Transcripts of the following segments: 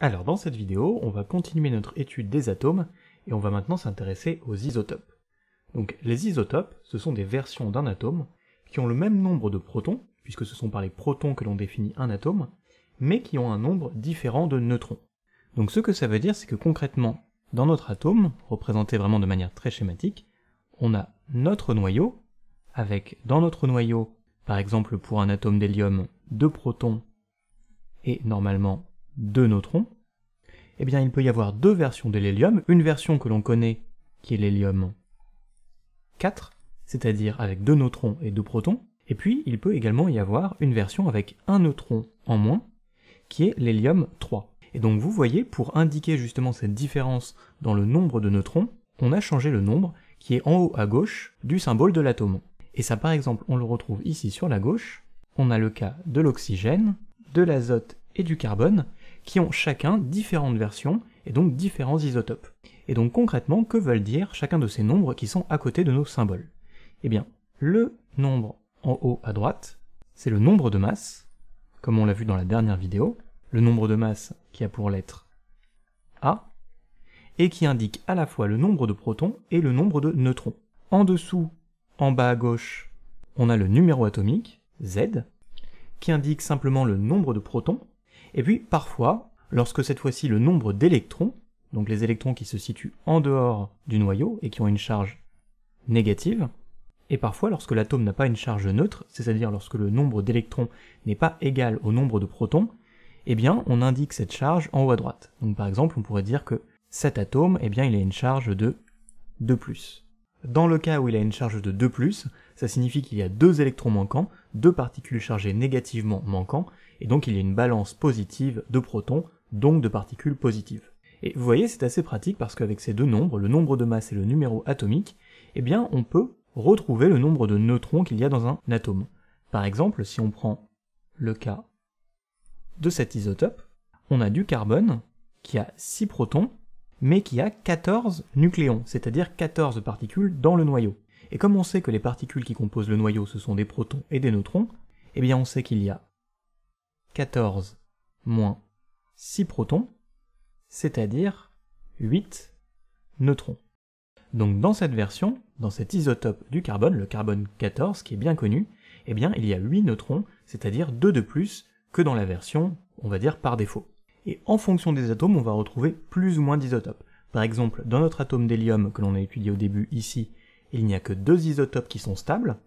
Alors dans cette vidéo, on va continuer notre étude des atomes, et on va maintenant s'intéresser aux isotopes. Donc les isotopes, ce sont des versions d'un atome, qui ont le même nombre de protons, puisque ce sont par les protons que l'on définit un atome, mais qui ont un nombre différent de neutrons. Donc ce que ça veut dire, c'est que concrètement, dans notre atome, représenté vraiment de manière très schématique, on a notre noyau, avec dans notre noyau, par exemple pour un atome d'hélium, deux protons et normalement deux neutrons, eh bien il peut y avoir deux versions de l'hélium, une version que l'on connaît qui est l'hélium 4, c'est-à-dire avec deux neutrons et deux protons, et puis il peut également y avoir une version avec un neutron en moins, qui est l'hélium 3. Et donc vous voyez, pour indiquer justement cette différence dans le nombre de neutrons, on a changé le nombre qui est en haut à gauche du symbole de l'atome. Et ça par exemple, on le retrouve ici sur la gauche, on a le cas de l'oxygène, de l'azote et du carbone, qui ont chacun différentes versions et donc différents isotopes. Et donc concrètement, que veulent dire chacun de ces nombres qui sont à côté de nos symboles Eh bien, le nombre en haut à droite, c'est le nombre de masse, comme on l'a vu dans la dernière vidéo, le nombre de masse qui a pour lettre A, et qui indique à la fois le nombre de protons et le nombre de neutrons. En dessous, en bas à gauche, on a le numéro atomique, Z, qui indique simplement le nombre de protons, et puis parfois, lorsque cette fois-ci le nombre d'électrons, donc les électrons qui se situent en dehors du noyau et qui ont une charge négative, et parfois lorsque l'atome n'a pas une charge neutre, c'est-à-dire lorsque le nombre d'électrons n'est pas égal au nombre de protons, eh bien on indique cette charge en haut à droite. Donc par exemple on pourrait dire que cet atome, eh bien il a une charge de 2+. Dans le cas où il a une charge de 2, ça signifie qu'il y a deux électrons manquants, deux particules chargées négativement manquants, et donc il y a une balance positive de protons, donc de particules positives. Et vous voyez, c'est assez pratique parce qu'avec ces deux nombres, le nombre de masse et le numéro atomique, eh bien on peut retrouver le nombre de neutrons qu'il y a dans un atome. Par exemple, si on prend le cas de cet isotope, on a du carbone qui a 6 protons mais qui a 14 nucléons, c'est-à-dire 14 particules dans le noyau. Et comme on sait que les particules qui composent le noyau, ce sont des protons et des neutrons, eh bien on sait qu'il y a 14 moins 6 protons, c'est-à-dire 8 neutrons. Donc dans cette version, dans cet isotope du carbone, le carbone 14 qui est bien connu, eh bien il y a 8 neutrons, c'est-à-dire 2 de plus que dans la version, on va dire par défaut et en fonction des atomes, on va retrouver plus ou moins d'isotopes. Par exemple, dans notre atome d'hélium que l'on a étudié au début ici, il n'y a que deux isotopes qui sont stables,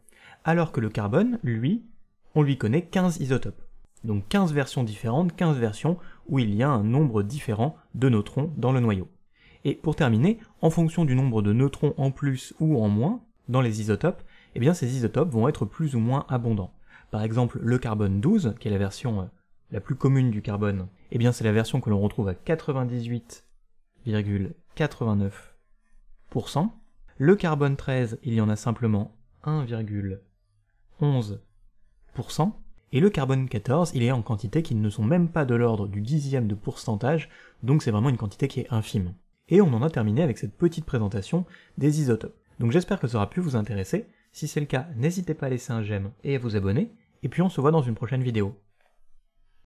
alors que le carbone, lui, on lui connaît 15 isotopes. Donc 15 versions différentes, 15 versions où il y a un nombre différent de neutrons dans le noyau. Et pour terminer, en fonction du nombre de neutrons en plus ou en moins dans les isotopes, eh bien ces isotopes vont être plus ou moins abondants. Par exemple, le carbone 12, qui est la version euh, la plus commune du carbone, eh bien c'est la version que l'on retrouve à 98,89%. Le carbone 13, il y en a simplement 1,11%. Et le carbone 14, il est en quantité qui ne sont même pas de l'ordre du dixième de pourcentage, donc c'est vraiment une quantité qui est infime. Et on en a terminé avec cette petite présentation des isotopes. Donc j'espère que ça aura pu vous intéresser. Si c'est le cas, n'hésitez pas à laisser un j'aime et à vous abonner, et puis on se voit dans une prochaine vidéo.